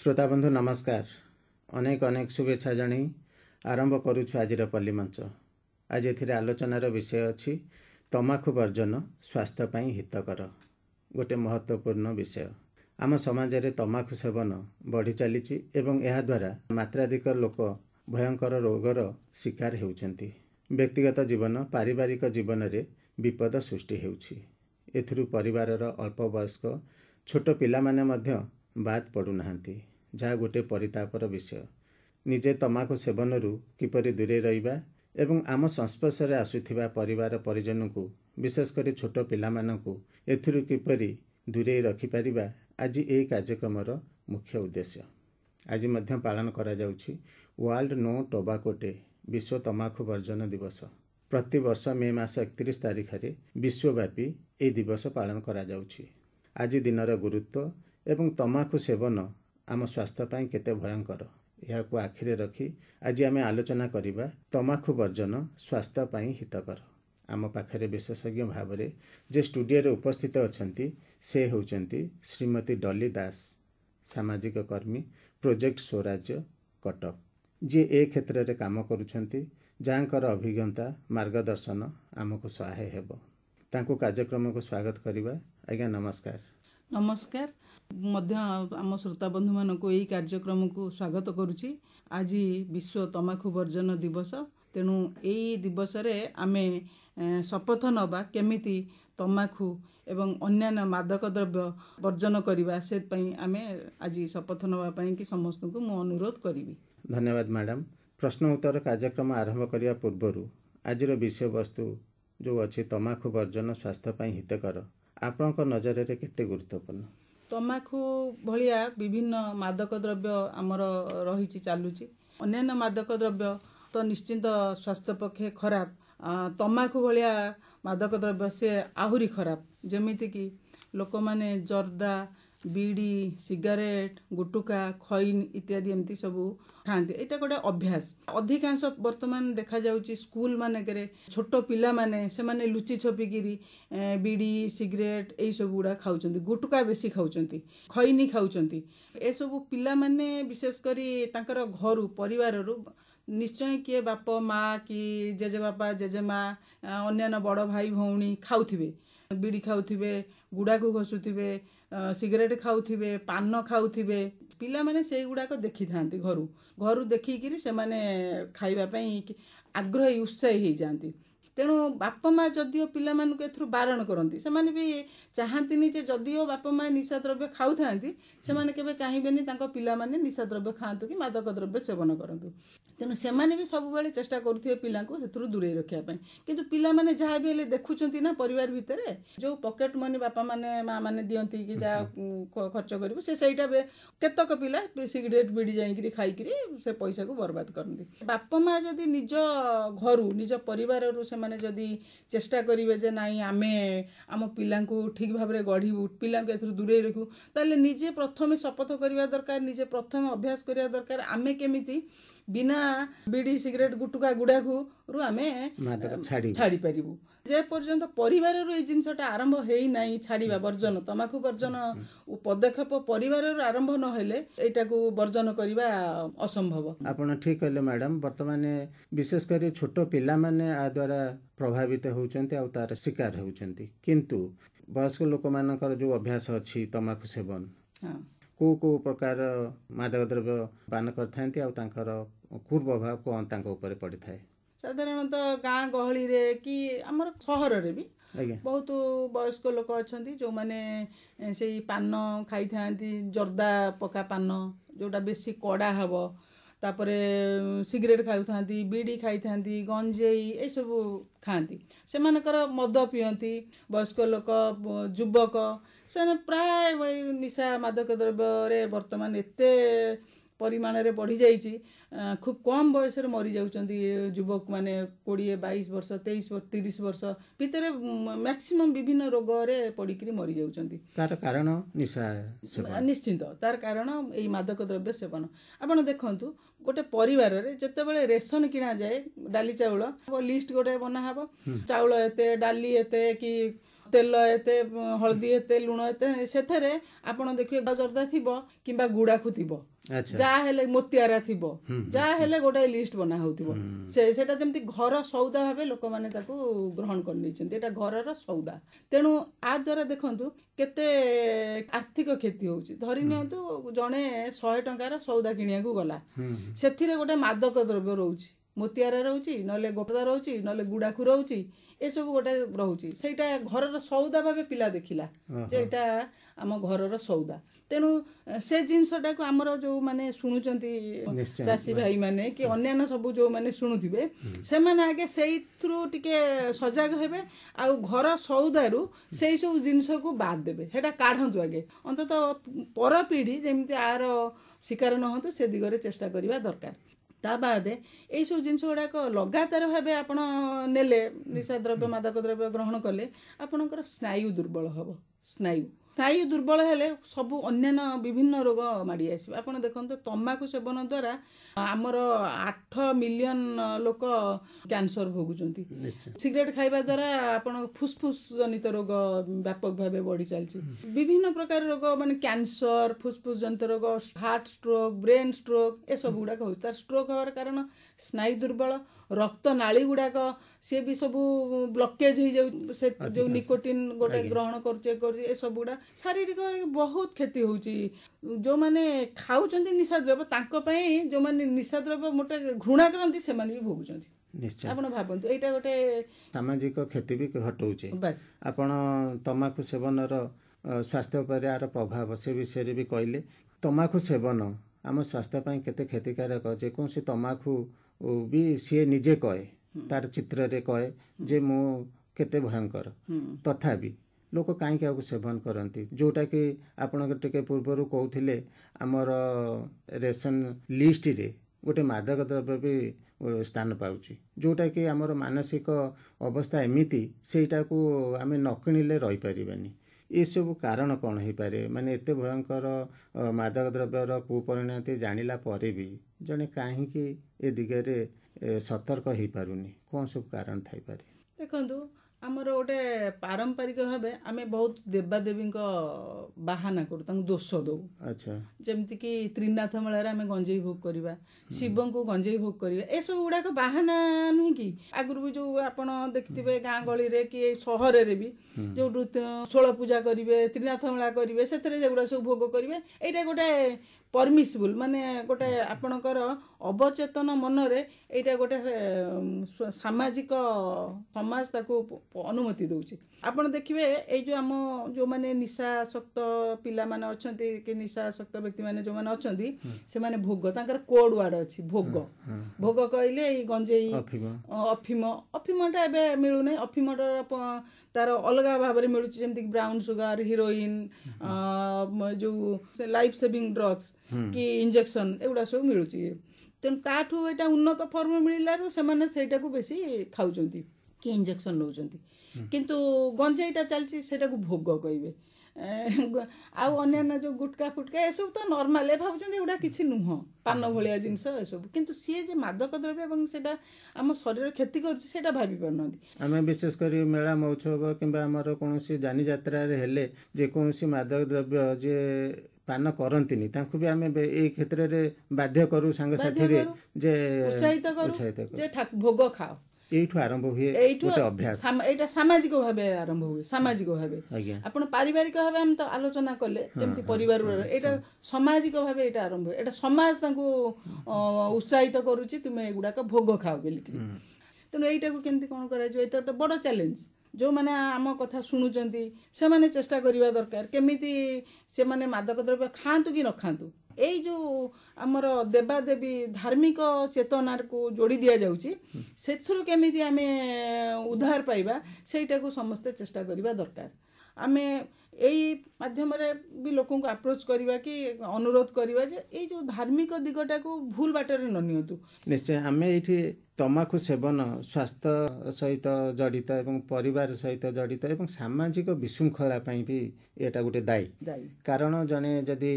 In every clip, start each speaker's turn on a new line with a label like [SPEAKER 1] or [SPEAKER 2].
[SPEAKER 1] ଶ୍ରୋତାବନ୍ଧୁ ନମସ୍କାର ଅନେକ ଅନେକ ଶୁଭେଚ୍ଛା ଜଣାଇ ଆରମ୍ଭ କରୁଛୁ ଆଜିର ପଲ୍ଲୀମଞ୍ଚ ଆଜି ଏଥିରେ ଆଲୋଚନାର ବିଷୟ ଅଛି ତମାଖୁ ବର୍ଜନ ସ୍ୱାସ୍ଥ୍ୟ ପାଇଁ ହିତକର ଗୋଟିଏ ମହତ୍ତ୍ୱପୂର୍ଣ୍ଣ ବିଷୟ ଆମ ସମାଜରେ ତମାଖୁ ସେବନ ବଢ଼ି ଚାଲିଛି ଏବଂ ଏହାଦ୍ୱାରା ମାତ୍ରାଧିକ ଲୋକ ଭୟଙ୍କର ରୋଗର ଶିକାର ହେଉଛନ୍ତି ବ୍ୟକ୍ତିଗତ ଜୀବନ ପାରିବାରିକ ଜୀବନରେ ବିପଦ ସୃଷ୍ଟି ହେଉଛି ଏଥିରୁ ପରିବାରର ଅଳ୍ପ ବୟସ୍କ ଛୋଟ ପିଲାମାନେ ମଧ୍ୟ ବାଦ୍ ପଡ଼ୁନାହାନ୍ତି ଯାହା ଗୋଟିଏ ପରିତାପର ବିଷୟ ନିଜେ ତମାଖୁ ସେବନରୁ କିପରି ଦୂରେଇ ରହିବା ଏବଂ ଆମ ସଂସ୍ପର୍ଶରେ ଆସୁଥିବା ପରିବାର ପରିଜନଙ୍କୁ ବିଶେଷ କରି ଛୋଟ ପିଲାମାନଙ୍କୁ ଏଥିରୁ କିପରି ଦୂରେଇ ରଖିପାରିବା ଆଜି ଏହି କାର୍ଯ୍ୟକ୍ରମର ମୁଖ୍ୟ ଉଦ୍ଦେଶ୍ୟ ଆଜି ମଧ୍ୟ ପାଳନ କରାଯାଉଛି ୱାର୍ଲଡ ନୋ ଟୋବାକୋ ଡେ ବିଶ୍ୱ ତମାଖୁ ବର୍ଜନ ଦିବସ ପ୍ରତିବର୍ଷ ମେ ମାସ ଏକତିରିଶ ତାରିଖରେ ବିଶ୍ୱବ୍ୟାପୀ ଏହି ଦିବସ ପାଳନ କରାଯାଉଛି ଆଜି ଦିନର ଗୁରୁତ୍ୱ ଏବଂ ତମାଖୁ ସେବନ ଆମ ସ୍ୱାସ୍ଥ୍ୟ ପାଇଁ କେତେ ଭୟଙ୍କର ଏହାକୁ ଆଖିରେ ରଖି ଆଜି ଆମେ ଆଲୋଚନା କରିବା ତମାଖୁ ବର୍ଜନ ସ୍ୱାସ୍ଥ୍ୟ ପାଇଁ ହିତକର ଆମ ପାଖରେ ବିଶେଷଜ୍ଞ ଭାବରେ ଯେ ଷ୍ଟୁଡ଼ିଓରେ ଉପସ୍ଥିତ ଅଛନ୍ତି ସେ ହେଉଛନ୍ତି ଶ୍ରୀମତୀ ଡଲି ଦାସ ସାମାଜିକ କର୍ମୀ ପ୍ରୋଜେକ୍ଟ ସ୍ୱରାଜ୍ୟ କଟକ ଯିଏ ଏ କ୍ଷେତ୍ରରେ କାମ କରୁଛନ୍ତି ଯାହାଙ୍କର ଅଭିଜ୍ଞତା ମାର୍ଗଦର୍ଶନ ଆମକୁ ସହାୟ ହେବ ତାଙ୍କୁ କାର୍ଯ୍ୟକ୍ରମକୁ ସ୍ୱାଗତ କରିବା ଆଜ୍ଞା ନମସ୍କାର
[SPEAKER 2] ନମସ୍କାର ମଧ୍ୟ ଆମ ଶ୍ରୋତାବନ୍ଧୁମାନଙ୍କୁ ଏହି କାର୍ଯ୍ୟକ୍ରମକୁ ସ୍ୱାଗତ କରୁଛି ଆଜି ବିଶ୍ୱ ତମାଖୁ ବର୍ଜନ ଦିବସ ତେଣୁ ଏହି ଦିବସରେ ଆମେ ଶପଥ ନେବା କେମିତି ତମାଖୁ ଏବଂ ଅନ୍ୟାନ୍ୟ ମାଦକ ଦ୍ରବ୍ୟ ବର୍ଜନ କରିବା ସେଥିପାଇଁ ଆମେ ଆଜି ଶପଥ ନେବା ପାଇଁ କି ସମସ୍ତଙ୍କୁ ମୁଁ ଅନୁରୋଧ କରିବି
[SPEAKER 1] ଧନ୍ୟବାଦ ମ୍ୟାଡ଼ାମ୍ ପ୍ରଶ୍ନ ଉତ୍ତର କାର୍ଯ୍ୟକ୍ରମ ଆରମ୍ଭ କରିବା ପୂର୍ବରୁ ଆଜିର ବିଷୟବସ୍ତୁ ଯେଉଁ ଅଛି ତମାଖୁ ବର୍ଜନ ସ୍ୱାସ୍ଥ୍ୟ ପାଇଁ ହିତକର ଆପଣଙ୍କ ନଜରରେ କେତେ ଗୁରୁତ୍ୱପୂର୍ଣ୍ଣ
[SPEAKER 2] ତମାଖୁ ଭଳିଆ ବିଭିନ୍ନ ମାଦକ ଦ୍ରବ୍ୟ ଆମର ରହିଛି ଚାଲୁଛି ଅନ୍ୟାନ୍ୟ ମାଦକ ଦ୍ରବ୍ୟ ତ ନିଶ୍ଚିନ୍ତ ସ୍ୱାସ୍ଥ୍ୟ ପକ୍ଷେ ଖରାପ ତମାଖୁ ଭଳିଆ ମାଦକ ଦ୍ରବ୍ୟ ସିଏ ଆହୁରି ଖରାପ ଯେମିତିକି ଲୋକମାନେ ଜର୍ଦା बीड़ी सिगारे गुटुका खै इत्यादि एम सब खाँदै एटा गए अभ्यास अधिकश वर्तमान देखाउँछ स्कुल म छोट पिस लुचि बीड़ी सिगरेट सिगारेट सब गुडा खाउन्छ गुटुका बेसी खाउ खाउसु पिला विशेषक घर परवारहरू निश्चय के जेजे जेजेबापा जेजेमा अन्य बड भाइ भउथ्यो ବିଡ଼ି ଖାଉଥିବେ ଗୁଡ଼ାକୁ ଘଷୁଥିବେ ସିଗାରେଟ୍ ଖାଉଥିବେ ପାନ ଖାଉଥିବେ ପିଲାମାନେ ସେଇଗୁଡ଼ାକ ଦେଖିଥାନ୍ତି ଘରୁ ଘରୁ ଦେଖିକିରି ସେମାନେ ଖାଇବା ପାଇଁ ଆଗ୍ରହୀ ଉତ୍ସାହୀ ହେଇଯାଆନ୍ତି ତେଣୁ ବାପା ମା' ଯଦିଓ ପିଲାମାନଙ୍କୁ ଏଥିରୁ ବାରଣ କରନ୍ତି ସେମାନେ ବି ଚାହାନ୍ତିନି ଯେ ଯଦିଓ ବାପା ମା' ନିଶା ଦ୍ରବ୍ୟ ଖାଉଥାନ୍ତି ସେମାନେ କେବେ ଚାହିଁବେନି ତାଙ୍କ ପିଲାମାନେ ନିଶା ଦ୍ରବ୍ୟ ଖାଆନ୍ତୁ କି ମାଦକ ଦ୍ରବ୍ୟ ସେବନ କରନ୍ତୁ ତେଣୁ ସେମାନେ ବି ସବୁବେଳେ ଚେଷ୍ଟା କରୁଥିବେ ପିଲାଙ୍କୁ ସେଥିରୁ ଦୂରେଇ ରଖିବା ପାଇଁ କିନ୍ତୁ ପିଲାମାନେ ଯାହା ବି ହେଲେ ଦେଖୁଛନ୍ତି ନା ପରିବାର ଭିତରେ ଯେଉଁ ପକେଟ୍ ମନି ବାପାମାନେ ମାଆମାନେ ଦିଅନ୍ତି କି ଯାହା ଖର୍ଚ୍ଚ କରିବୁ ସେ ସେଇଟା କେତେକ ପିଲା ସିଗାରେଟ୍ ବିଡ଼ି ଯାଇକିରି ଖାଇକିରି ସେ ପଇସାକୁ ବରବାଦ କରନ୍ତି ବାପା ମାଆ ଯଦି ନିଜ ଘରୁ ନିଜ ପରିବାରରୁ ସେମାନେ ଯଦି ଚେଷ୍ଟା କରିବେ ଯେ ନାଇଁ ଆମେ ଆମ ପିଲାଙ୍କୁ ଠିକ୍ ଭାବରେ ଗଢ଼ିବୁ ପିଲାଙ୍କୁ ଏଥିରୁ ଦୂରେଇ ରଖିବୁ ତାହେଲେ ନିଜେ ପ୍ରଥମେ ଶପଥ କରିବା ଦରକାର ନିଜେ ପ୍ରଥମେ ଅଭ୍ୟାସ କରିବା ଦରକାର ଆମେ କେମିତି ट गुटु परिवार बर्जन तमाखु बर्जन पदक्षेप नहेटा वर्जन असम्भव
[SPEAKER 1] ठिक क्या म्याडम बर्तेष गरी छोट पानी याद्वारा प्रभावित हौ तार शिकार वयस्क लोक म जो अभ्यास अब तमाखु सेवन କେଉଁ କେଉଁ ପ୍ରକାର ମାଦକ ଦ୍ରବ୍ୟ ପାନ କରିଥାନ୍ତି ଆଉ ତାଙ୍କର କୁପ୍ରଭାବ କ'ଣ ତାଙ୍କ ଉପରେ ପଡ଼ିଥାଏ
[SPEAKER 2] ସାଧାରଣତଃ ଗାଁ ଗହଳିରେ କି ଆମର ସହରରେ ବି ବହୁତ ବୟସ୍କ ଲୋକ ଅଛନ୍ତି ଯେଉଁମାନେ ସେଇ ପାନ ଖାଇଥାନ୍ତି ଜର୍ଦା ପକା ପାନ ଯେଉଁଟା ବେଶୀ କଡ଼ା ହେବ ତାପରେ ସିଗାରେଟ୍ ଖାଉଥାନ୍ତି ବିଡ଼ି ଖାଇଥାନ୍ତି ଗଞ୍ଜେଇ ଏସବୁ ଖାଆନ୍ତି ସେମାନଙ୍କର ମଦ ପିଅନ୍ତି ବୟସ୍କ ଲୋକ ଯୁବକ ସେମାନେ ପ୍ରାୟ ନିଶା ମାଦକ ଦ୍ରବ୍ୟରେ ବର୍ତ୍ତମାନ ଏତେ ପରିମାଣରେ ବଢ଼ିଯାଇଛି ଖୁବ୍ କମ୍ ବୟସରେ ମରିଯାଉଛନ୍ତି ଯୁବକମାନେ କୋଡ଼ିଏ ବାଇଶ ବର୍ଷ ତେଇଶ ତିରିଶ ବର୍ଷ ଭିତରେ ମ୍ୟାକ୍ସିମମ୍ ବିଭିନ୍ନ ରୋଗରେ ପଡ଼ିକିରି ମରିଯାଉଛନ୍ତି
[SPEAKER 1] ତାର କାରଣ ନିଶା
[SPEAKER 2] ନିଶ୍ଚିନ୍ତ ତାର କାରଣ ଏଇ ମାଦକ ଦ୍ରବ୍ୟ ସେବନ ଆପଣ ଦେଖନ୍ତୁ ଗୋଟେ ପରିବାରରେ ଯେତେବେଳେ ରେସନ କିଣାଯାଏ ଡାଲି ଚାଉଳ ଲିଷ୍ଟ ଗୋଟେ ବନାହେବ ଚାଉଳ ଏତେ ଡାଲି ଏତେ କି ତେଲ ଏତେ ହଳଦୀ ଏତେ ଲୁଣ ଏତେ ସେଥିରେ ଆପଣ ଦେଖିବେ ଜର୍ଦ୍ଦା ଥିବ କିମ୍ବା ଗୁଡାଖୁ ଥିବ ଯାହା ହେଲେ ମୋତିଆରା ଥିବ ଯାହା ହେଲେ ଗୋଟେ ଲିଷ୍ଟ ବନା ହଉଥିବ ସେ ସେଟା ଯେମିତି ଘର ସଉଦା ଭାବେ ଲୋକମାନେ ତାକୁ ଗ୍ରହଣ କରି ନେଇଛନ୍ତି ଏଟା ଘରର ସଉଦା ତେଣୁ ଆ ଦ୍ଵାରା ଦେଖନ୍ତୁ କେତେ ଆର୍ଥିକ କ୍ଷତି ହଉଛି ଧରି ନିଅନ୍ତୁ ଜଣେ ଶହେ ଟଙ୍କାର ସଉଦା କିଣିବାକୁ ଗଲା ସେଥିରେ ଗୋଟେ ମାଦକ ଦ୍ରବ୍ୟ ରହୁଛି ମୋତିଆରା ରହୁଛି ନହେଲେ ଗୋପଦା ରହୁଛି ନହେଲେ ଗୁଡାଖୁ ରହୁଛି ଏସବୁ ଗୋଟେ ରହୁଛି ସେଇଟା ଘରର ସଉଦା ଭାବେ ପିଲା ଦେଖିଲା ଯେ ଏଇଟା ଆମ ଘରର ସଉଦା ତେଣୁ ସେ ଜିନିଷଟାକୁ ଆମର ଯେଉଁମାନେ ଶୁଣୁଛନ୍ତି ଚାଷୀ ଭାଇମାନେ କି ଅନ୍ୟାନ୍ୟ ସବୁ ଯେଉଁମାନେ ଶୁଣୁଥିବେ ସେମାନେ ଆଗେ ସେଇଥିରୁ ଟିକେ ସଜାଗ ହେବେ ଆଉ ଘର ସଉଦାରୁ ସେଇ ସବୁ ଜିନିଷକୁ ବାଦ ଦେବେ ସେଇଟା କାଢ଼ନ୍ତୁ ଆଗେ ଅନ୍ତତଃ ପର ପିଢ଼ି ଯେମିତି ଆର ଶିକାର ନ ହୁଅନ୍ତୁ ସେ ଦିଗରେ ଚେଷ୍ଟା କରିବା ଦରକାର ତା ବାଦ ଏଇସବୁ ଜିନିଷ ଗୁଡ଼ାକ ଲଗାତାର ଭାବେ ଆପଣ ନେଲେ ନିଶା ଦ୍ରବ୍ୟ ମାଦକ ଦ୍ରବ୍ୟ ଗ୍ରହଣ କଲେ ଆପଣଙ୍କର ସ୍ନାୟୁ ଦୁର୍ବଳ ହେବ ସ୍ନାୟୁ स्थायी सब अन्य विभिन्न रोग मारिआस आएको तमाकू सेवन द्वारा आमर आठ मिलियन लोक क्यानसर भोगुन्छ सिगरेट द्वारा खाना फुस्फुस जनित रोग व्यापक भाइ विभिन्न प्रकार रोग म क्यानसर फुसफुस जनित रोग हार्ट स्ट्रोक ब्रेन स्ट्रोक सब एसबुगुडा हो स्ट्रोक कारण ସ୍ନାୟୁ ଦୁର୍ବଳ ରକ୍ତ ନାଳି ଗୁଡ଼ାକ ସିଏ ବି ସବୁ ବ୍ଲକେଜ୍ ହେଇଯାଉ ସେ ଯେଉଁ ନିକୋଟିନ୍ ଗୋଟେ ଗ୍ରହଣ କରୁଛି ଏ କରୁଛି ଏସବୁ ଗୁଡ଼ା ଶାରୀରିକ ବହୁତ କ୍ଷତି ହେଉଛି ଯେଉଁମାନେ ଖାଉଛନ୍ତି ନିଶାଦ୍ରବ୍ୟ ତାଙ୍କ ପାଇଁ ଯେଉଁମାନେ ନିଶାଦ୍ରବ୍ୟ ମୋଟେ ଘୃଣା କରନ୍ତି ସେମାନେ ବି ଭୋଗୁଛନ୍ତି ନିଶ୍ଚୟ ଆପଣ ଭାବନ୍ତୁ ଏଇଟା ଗୋଟେ
[SPEAKER 1] ସାମାଜିକ କ୍ଷତି ବି ଘଟଉଛି ଆପଣ ତମାଖୁ ସେବନର ସ୍ୱାସ୍ଥ୍ୟ ଉପରେ ଆର ପ୍ରଭାବ ସେ ବିଷୟରେ ବି କହିଲେ ତମାଖୁ ସେବନ ଆମ ସ୍ୱାସ୍ଥ୍ୟ ପାଇଁ କେତେ କ୍ଷତିକାରକ ଯେକୌଣସି ତମାଖୁ ବି ସିଏ ନିଜେ କହେ ତାର ଚିତ୍ରରେ କହେ ଯେ ମୁଁ କେତେ ଭୟଙ୍କର ତଥାପି ଲୋକ କାହିଁକି ଆଉ ସେବନ କରନ୍ତି ଯେଉଁଟାକି ଆପଣଙ୍କ ଟିକେ ପୂର୍ବରୁ କହୁଥିଲେ ଆମର ରେସନ ଲିଷ୍ଟରେ ଗୋଟେ ମାଦକ ଦ୍ରବ୍ୟ ବି ସ୍ଥାନ ପାଉଛି ଯେଉଁଟାକି ଆମର ମାନସିକ ଅବସ୍ଥା ଏମିତି ସେଇଟାକୁ ଆମେ ନ କିଣିଲେ ରହିପାରିବାନି ଏସବୁ କାରଣ କ'ଣ ହେଇପାରେ ମାନେ ଏତେ ଭୟଙ୍କର ମାଦକ ଦ୍ରବ୍ୟର କୁପରିଣତି ଜାଣିଲା ପରେ ବି ଜଣେ କାହିଁକି ଏ ଦିଗରେ ସତର୍କ ହେଇପାରୁନି କ'ଣ ସବୁ କାରଣ ଥାଇପାରେ
[SPEAKER 2] ଦେଖନ୍ତୁ ଆମର ଗୋଟେ ପାରମ୍ପରିକ ଭାବେ ଆମେ ବହୁତ ଦେବାଦେବୀଙ୍କ ବାହାନା କରୁ ତାଙ୍କୁ ଦୋଷ
[SPEAKER 1] ଦେଉ ଆଚ୍ଛା
[SPEAKER 2] ଯେମିତିକି ତ୍ରିନାଥ ମେଳାରେ ଆମେ ଗଞ୍ଜେଇ ଭୋଗ କରିବା ଶିବଙ୍କୁ ଗଞ୍ଜେଇ ଭୋଗ କରିବା ଏସବୁ ଗୁଡ଼ାକ ବାହାନା ନୁହେଁ କି ଆଗରୁ ବି ଯେଉଁ ଆପଣ ଦେଖିଥିବେ ଗାଁ ଗହଳିରେ କି ଏଇ ସହରରେ ବି ଯେଉଁ ନୃତ୍ୟ ଷୋଳ ପୂଜା କରିବେ ତ୍ରିନାଥ ମେଳା କରିବେ ସେଥିରେ ଯେଉଁଗୁଡ଼ା ସବୁ ଭୋଗ କରିବେ ଏଇଟା ଗୋଟେ ପରମିସିବୁଲ ମାନେ ଗୋଟେ ଆପଣଙ୍କର ଅବଚେତନ ମନରେ ଏଇଟା ଗୋଟେ ସାମାଜିକ ସମାଜ ତାକୁ ଅନୁମତି ଦେଉଛି ଆପଣ ଦେଖିବେ ଏଇ ଯେଉଁ ଆମ ଯେଉଁମାନେ ନିଶାସକ୍ତ ପିଲାମାନେ ଅଛନ୍ତି କି ନିଶାସକ୍ତ ବ୍ୟକ୍ତିମାନେ ଯେଉଁମାନେ ଅଛନ୍ତି ସେମାନେ ଭୋଗ ତାଙ୍କର କୋଡ୍ ୱାର୍ଡ଼ ଅଛି ଭୋଗ ଭୋଗ କହିଲେ ଏଇ ଗଞ୍ଜେଇ ଅଫିମ ଅଫିମଟା ଏବେ ମିଳୁନାହିଁ ଅଫିମର ତାର ଅଲଗା ଭାବରେ ମିଳୁଛି ଯେମିତିକି ବ୍ରାଉନ୍ ସୁଗାର ହିରୋଇନ୍ ଯେଉଁ ଲାଇଫ୍ ସେଭିଂ ଡ୍ରଗ୍ସ କି ଇଞ୍ଜେକ୍ସନ୍ ଏଗୁଡ଼ା ସବୁ ମିଳୁଛି ତେଣୁ ତାଠୁ ଏଇଟା ଉନ୍ନତ ଫର୍ମ ମିଳିଲାରୁ ସେମାନେ ସେଇଟାକୁ ବେଶୀ ଖାଉଛନ୍ତି କିଏ ଇଞ୍ଜେକ୍ସନ୍ ନେଉଛନ୍ତି କିନ୍ତୁ ଗଞ୍ଜେଇଟା ଚାଲିଛି ସେଇଟାକୁ ଭୋଗ କହିବେ ଆଉ ଅନ୍ୟାନ୍ୟ ଯେଉଁ ଗୁଟକା ଫୁଟକା ଏସବୁ ତ ନର୍ମାଲ ଏ ଭାବୁଛନ୍ତି ଏଗୁଡ଼ା କିଛି ନୁହଁ ପାନ ଭଳିଆ ଜିନିଷ ଏସବୁ କିନ୍ତୁ ସିଏ ଯେ ମାଦକ ଦ୍ରବ୍ୟ ଏବଂ ସେଇଟା ଆମ ଶରୀର କ୍ଷତି କରୁଛି ସେଇଟା ଭାବିପାରୁନାହାନ୍ତି
[SPEAKER 1] ଆମେ ବିଶେଷ କରି ମେଳା ମହୋତ୍ସବ କିମ୍ବା ଆମର କୌଣସି ଯାନିଯାତ୍ରାରେ ହେଲେ ଯେକୌଣସି ମାଦକ ଦ୍ରବ୍ୟ ଯେ ପାନ କରନ୍ତିନି ତାଙ୍କୁ ବି ଆମେ ଏଇ କ୍ଷେତ୍ରରେ ବାଧ୍ୟ କରୁ ସାଙ୍ଗସାଥିରେ ଯେ ଉତ୍ସାହିତ କରୁ ଯେ ଭୋଗ ଖାଅ ଏଇଠୁ ଆରମ୍ଭ ହୁଏ ଏଇଠୁ ଏଇଟା
[SPEAKER 2] ସାମାଜିକ ଭାବେ ଆରମ୍ଭ ହୁଏ ସାମାଜିକ ଭାବେ ଆପଣ ପାରିବାରିକ ଭାବେ ଆମେ ତ ଆଲୋଚନା କଲେ ଯେମିତି ପରିବାର ଏଇଟା ସାମାଜିକ ଭାବେ ଏଇଟା ଆରମ୍ଭ ହୁଏ ଏଇଟା ସମାଜ ତାଙ୍କୁ ଉତ୍ସାହିତ କରୁଛି ତୁମେ ଏଗୁଡ଼ାକ ଭୋଗ ଖାଅ ବୋଲିକି ତେଣୁ ଏଇଟାକୁ କେମିତି କ'ଣ କରାଯିବ ଏଇଟା ଗୋଟେ ବଡ଼ ଚ୍ୟାଲେଞ୍ଜ ଯେଉଁମାନେ ଆମ କଥା ଶୁଣୁଛନ୍ତି ସେମାନେ ଚେଷ୍ଟା କରିବା ଦରକାର କେମିତି ସେମାନେ ମାଦକ ଦ୍ରବ୍ୟ ଖାଆନ୍ତୁ କି ନ ଖାଆନ୍ତୁ ଏଇ ଯେଉଁ ଆମର ଦେବାଦେବୀ ଧାର୍ମିକ ଚେତନାକୁ ଯୋଡ଼ି ଦିଆଯାଉଛି ସେଥିରୁ କେମିତି ଆମେ ଉଦ୍ଧାର ପାଇବା ସେଇଟାକୁ ସମସ୍ତେ ଚେଷ୍ଟା କରିବା ଦରକାର ଆମେ ଏଇ ମାଧ୍ୟମରେ ବି ଲୋକଙ୍କୁ ଆପ୍ରୋଚ୍ କରିବା କି ଅନୁରୋଧ କରିବା ଯେ ଏଇ ଯେଉଁ ଧାର୍ମିକ ଦିଗଟାକୁ ଭୁଲ ବାଟରେ ନ ନିଅନ୍ତୁ
[SPEAKER 1] ନିଶ୍ଚୟ ଆମେ ଏଇଠି ତମାଖୁ ସେବନ ସ୍ୱାସ୍ଥ୍ୟ ସହିତ ଜଡ଼ିତ ଏବଂ ପରିବାର ସହିତ ଜଡ଼ିତ ଏବଂ ସାମାଜିକ ବିଶୃଙ୍ଖଳା ପାଇଁ ବି ଏଇଟା ଗୋଟେ ଦାୟୀ କାରଣ ଜଣେ ଯଦି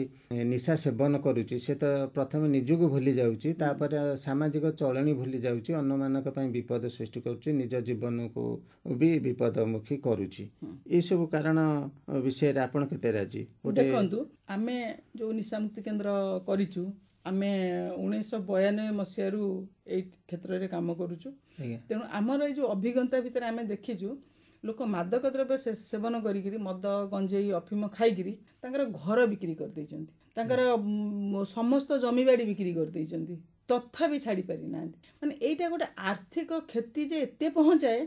[SPEAKER 1] ନିଶା ସେବନ କରୁଛି ସେ ତ ପ୍ରଥମେ ନିଜକୁ ଭୁଲି ଯାଉଛି ତାପରେ ସାମାଜିକ ଚଳଣି ଭୁଲି ଯାଉଛି ଅନ୍ୟମାନଙ୍କ ପାଇଁ ବିପଦ ସୃଷ୍ଟି କରୁଛି ନିଜ ଜୀବନକୁ ବି ବିପଦମୁଖୀ କରୁଛି ଏସବୁ କାରଣ ବିଷୟରେ ଆପଣ କେତେ ରାଜି ଦେଖନ୍ତୁ
[SPEAKER 2] ଆମେ ଯୋଉ ନିଶାମୁକ୍ତି କେନ୍ଦ୍ର କରିଛୁ उस बयानब्बे मसहु ए क्षेत्र क्षेत्रले काम गरुछु तेणु आमर यो जो अभिज्ञता भित्र देखिछु लोक मादक द्रव्य सेवन गरिक मद गञ्ज अफिम खाइकरी तर घर बिक्री गरिदिन्छ तर समस्त जमि बाडी बिक्री गरिदिन्छ तथ्यापि छाडिपारी म एटा गट आर्थिक क्षति जे एते पहचाए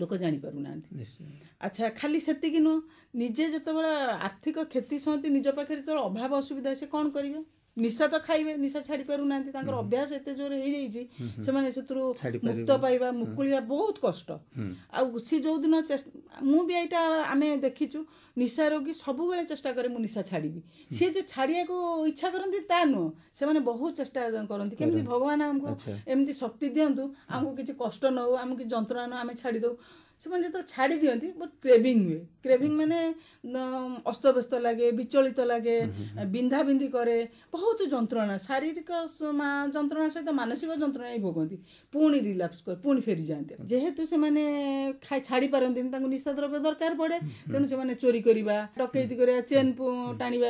[SPEAKER 2] लोक अच्छा जाप्छा खालिसी नुह निजे जति आर्थिक क्षति सति पाखेर अभाव असुविधा से कन क्यो ନିଶା ତ ଖାଇବେ ନିଶା ଛାଡି ପାରୁନାହାନ୍ତି ତାଙ୍କର ଅଭ୍ୟାସ ଏତେ ଜୋରରେ ହେଇଯାଇଛି ସେମାନେ ସେଥିରୁ ମୁକ୍ତ ପାଇବା ମୁକୁଳିବା ବହୁତ କଷ୍ଟ ଆଉ ସେ ଯେଉଁଦିନ ମୁଁ ବି ଏଇଟା ଆମେ ଦେଖିଛୁ ନିଶା ରୋଗୀ ସବୁବେଳେ ଚେଷ୍ଟା କରେ ମୁଁ ନିଶା ଛାଡ଼ିବି ସିଏ ଯେ ଛାଡ଼ିବାକୁ ଇଚ୍ଛା କରନ୍ତି ତା ନୁହଁ ସେମାନେ ବହୁତ ଚେଷ୍ଟା କରନ୍ତି କେମିତି ଭଗବାନ ଆମକୁ ଏମିତି ଶକ୍ତି ଦିଅନ୍ତୁ ଆମକୁ କିଛି କଷ୍ଟ ନେଉ ଆମକୁ କିଛି ଯନ୍ତ୍ରଣା ନଉ ଆମେ ଛାଡ଼ିଦେଉ ସେମାନେ ଯେତେବେଳେ ଛାଡ଼ି ଦିଅନ୍ତି ବଟ୍ କ୍ରେଭିଂ ହୁଏ କ୍ରେଭିଂ ମାନେ ଅସ୍ତବ୍ୟସ୍ତ ଲାଗେ ବିଚଳିତ ଲାଗେ ବିନ୍ଧାବିନ୍ଧି କରେ ବହୁତ ଯନ୍ତ୍ରଣା ଶାରୀରିକ ଯନ୍ତ୍ରଣା ସହିତ ମାନସିକ ଯନ୍ତ୍ରଣା ହିଁ ଭୋଗନ୍ତି ପୁଣି ରିଲାକ୍ସ କରେ ପୁଣି ଫେରିଯାଆନ୍ତି ଯେହେତୁ ସେମାନେ ଖାଇ ଛାଡ଼ିପାରନ୍ତିନି ତାଙ୍କୁ ନିଶାଦ୍ରବ୍ୟ ଦରକାର ପଡ଼େ ତେଣୁ ସେମାନେ ଚୋରି କରିବା ଡକେଇତି କରିବା ଚେନ୍ ଟାଣିବା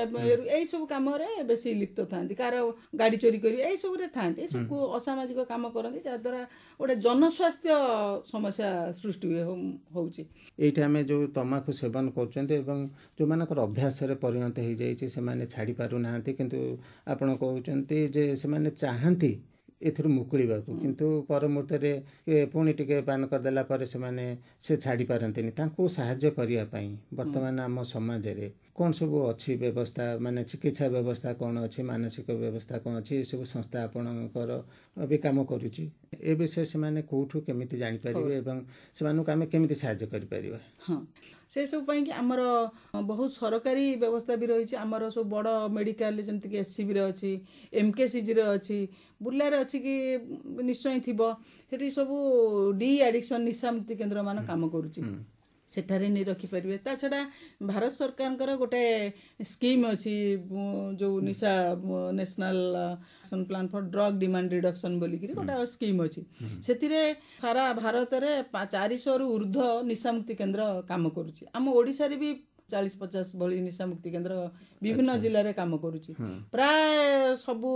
[SPEAKER 2] ଏଇସବୁ କାମରେ ବେଶୀ ଲିପ୍ତ ଥାନ୍ତି କାହାର ଗାଡ଼ି ଚୋରି କରିବା ଏଇସବୁରେ ଥାନ୍ତି ଏସବୁ ଅସାମାଜିକ କାମ କରନ୍ତି ଯାହାଦ୍ୱାରା ଗୋଟେ ଜନସ୍ୱାସ୍ଥ୍ୟ ସମସ୍ୟା ସୃଷ୍ଟି ହୁଏ ହେଉଛି
[SPEAKER 1] ଏଇଠି ଆମେ ଯେଉଁ ତମାଖୁ ସେବନ କରୁଛନ୍ତି ଏବଂ ଯେଉଁମାନଙ୍କର ଅଭ୍ୟାସରେ ପରିଣତ ହୋଇଯାଇଛି ସେମାନେ ଛାଡ଼ି ପାରୁନାହାନ୍ତି କିନ୍ତୁ ଆପଣ କହୁଛନ୍ତି ଯେ ସେମାନେ ଚାହାନ୍ତି ଏଥିରୁ ମୁକୁଳିବାକୁ କିନ୍ତୁ ପର ମୁହୂର୍ତ୍ତରେ ପୁଣି ଟିକେ ପାନ କରିଦେଲା ପରେ ସେମାନେ ସେ ଛାଡ଼ି ପାରନ୍ତିନି ତାଙ୍କୁ ସାହାଯ୍ୟ କରିବା ପାଇଁ ବର୍ତ୍ତମାନ ଆମ ସମାଜରେ କ'ଣ ସବୁ ଅଛି ବ୍ୟବସ୍ଥା ମାନେ ଚିକିତ୍ସା ବ୍ୟବସ୍ଥା କ'ଣ ଅଛି ମାନସିକ ବ୍ୟବସ୍ଥା କ'ଣ ଅଛି ଏସବୁ ସଂସ୍ଥା ଆପଣଙ୍କର ବି କାମ କରୁଛି ଏ ବିଷୟରେ ସେମାନେ କେଉଁଠୁ କେମିତି ଜାଣିପାରିବେ ଏବଂ ସେମାନଙ୍କୁ ଆମେ କେମିତି ସାହାଯ୍ୟ କରିପାରିବା ହଁ
[SPEAKER 2] ସେସବୁ ପାଇଁକି ଆମର ବହୁତ ସରକାରୀ ବ୍ୟବସ୍ଥା ବି ରହିଛି ଆମର ସବୁ ବଡ଼ ମେଡ଼ିକାଲ ଯେମିତିକି ଏସ୍ସିବିରେ ଅଛି ଏମ୍କେସିଜିରେ ଅଛି ବୁର୍ଲାରେ ଅଛି କି ନିଶ୍ଚୟ ଥିବ ସେଠି ସବୁ ଡି ଆଡିକ୍ସନ୍ ନିଶାମୁକ୍ତି କେନ୍ଦ୍ରମାନ କାମ କରୁଛି ସେଠାରେ ନେଇ ରଖିପାରିବେ ତା ଛଡ଼ା ଭାରତ ସରକାରଙ୍କର ଗୋଟେ ସ୍କିମ୍ ଅଛି ଯେଉଁ ନିଶା national action plan for drug demand reduction ବୋଲିକିରି ଗୋଟେ ସ୍କିମ୍ ଅଛି ସେଥିରେ ସାରା ଭାରତରେ ଚାରିଶହରୁ ଉର୍ଦ୍ଧ ନିଶାମୁକ୍ତି କେନ୍ଦ୍ର କାମ କରୁଛି ଆମ ଓଡ଼ିଶାରେ ବି ଚାଳିଶ ପଚାଶ ଭଳି ନିଶାମୁକ୍ତି କେନ୍ଦ୍ର ବିଭିନ୍ନ ଜିଲ୍ଲାରେ କାମ କରୁଛି ପ୍ରାୟ ସବୁ